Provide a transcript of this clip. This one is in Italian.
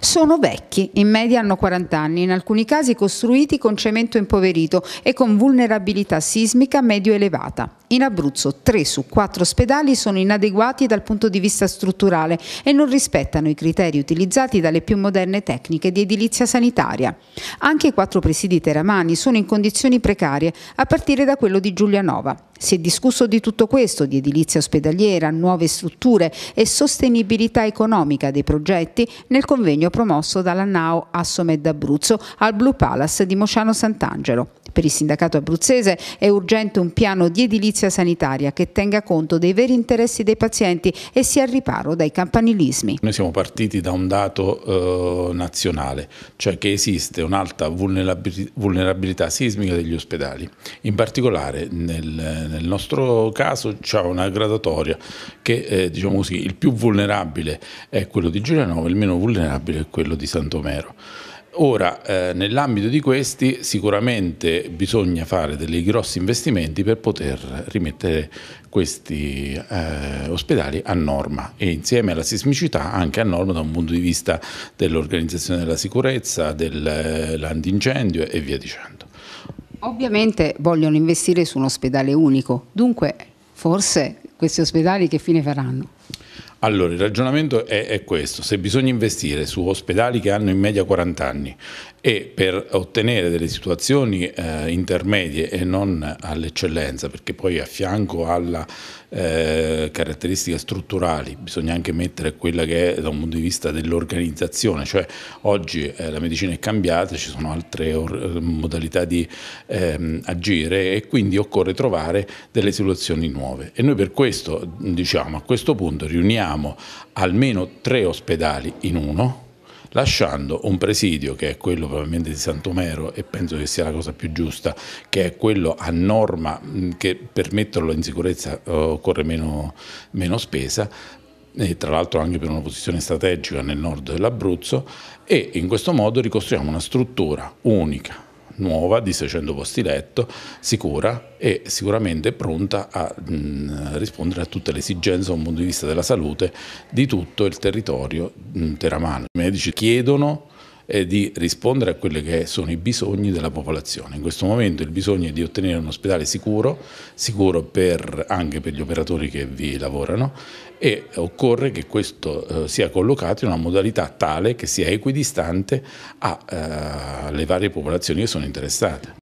sono vecchi, in media hanno 40 anni, in alcuni casi costruiti con cemento impoverito e con vulnerabilità sismica medio elevata. In Abruzzo 3 su 4 ospedali sono inadeguati dal punto di vista strutturale e non rispettano i criteri utilizzati dalle più moderne tecniche di edilizia sanitaria. Anche i quattro presidi teramani sono in condizioni precarie, a partire da quello di Giulianova. Si è discusso di tutto questo, di edilizia ospedaliera, nuove strutture e sostenibilità economica dei progetti nel convegno promosso dalla NAO Assomed Abruzzo al Blue Palace di Mociano Sant'Angelo. Per il sindacato abruzzese è urgente un piano di edilizia sanitaria che tenga conto dei veri interessi dei pazienti e sia al riparo dai campanilismi. Noi siamo partiti da un dato eh, nazionale, cioè che esiste un'alta vulnerabilità sismica degli ospedali, in particolare nel nel nostro caso c'è una gradatoria che eh, diciamo così, il più vulnerabile è quello di Giulianova, il meno vulnerabile è quello di Santomero. Ora, eh, nell'ambito di questi sicuramente bisogna fare dei grossi investimenti per poter rimettere questi eh, ospedali a norma e insieme alla sismicità anche a norma da un punto di vista dell'organizzazione della sicurezza, dell'antincendio eh, e via dicendo. Ovviamente vogliono investire su un ospedale unico, dunque forse questi ospedali che fine faranno? Allora, il ragionamento è, è, questo, se bisogna investire su ospedali che hanno in media 40 anni e per ottenere delle situazioni eh, intermedie e non all'eccellenza, perché poi a fianco alle eh, caratteristiche strutturali bisogna anche mettere quella che è da un punto di vista dell'organizzazione, cioè oggi eh, la medicina è cambiata, ci sono altre modalità di ehm, agire e quindi occorre trovare delle soluzioni nuove. E noi per questo diciamo a questo punto riuniamo almeno tre ospedali in uno, lasciando un presidio che è quello probabilmente di Santomero e penso che sia la cosa più giusta, che è quello a norma mm, che per metterlo in sicurezza eh, occorre meno, meno spesa, e tra l'altro anche per una posizione strategica nel nord dell'Abruzzo e in questo modo ricostruiamo una struttura unica nuova di 600 posti letto, sicura e sicuramente pronta a mh, mm, rispondere a tutte le esigenze da un punto di vista della salute di tutto il territorio mh, mm, teramano. I medici chiedono è di rispondere a quelli che sono i bisogni della popolazione. In questo momento il bisogno è di ottenere un ospedale sicuro, sicuro per, anche per gli operatori che vi lavorano e occorre che questo eh, sia collocato in una modalità tale che sia equidistante eh, alle eh, varie popolazioni che sono interessate.